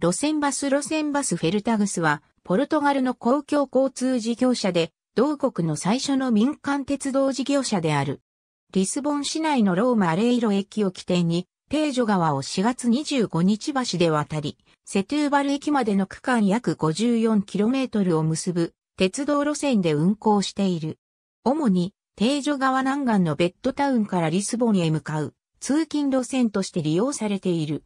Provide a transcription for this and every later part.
路線バス路線バスフェルタグスは、ポルトガルの公共交通事業者で、同国の最初の民間鉄道事業者である。リスボン市内のローマ・アレイロ駅を起点に、定ージョ川を4月25日橋で渡り、セトゥーバル駅までの区間約 54km を結ぶ鉄道路線で運行している。主に、定ージョ川南岸のベッドタウンからリスボンへ向かう通勤路線として利用されている。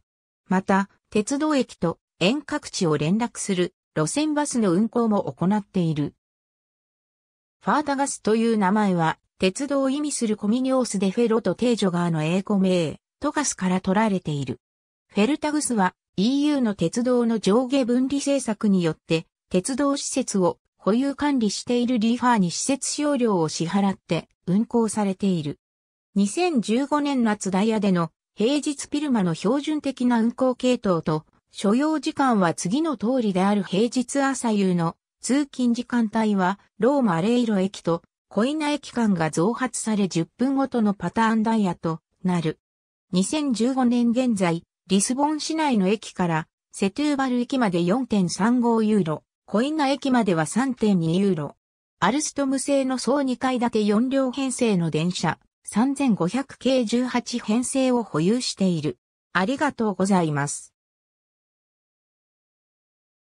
また、鉄道駅と遠隔地を連絡する路線バスの運行も行っている。ファータガスという名前は、鉄道を意味するコミニオース・デフェロとテージョガーの英語名、トガスから取られている。フェルタグスは EU の鉄道の上下分離政策によって、鉄道施設を保有管理しているリーファーに施設使用料を支払って運行されている。2015年夏ダイヤでの平日ピルマの標準的な運行系統と所要時間は次の通りである平日朝夕の通勤時間帯はローマレイロ駅とコイナ駅間が増発され10分ごとのパターンダイヤとなる。2015年現在、リスボン市内の駅からセトゥーバル駅まで4.35ユーロ、コイナ駅までは3.2ユーロ。アルストム製の総2階建て4両編成の電車、3500系18編成を保有している。ありがとうございます。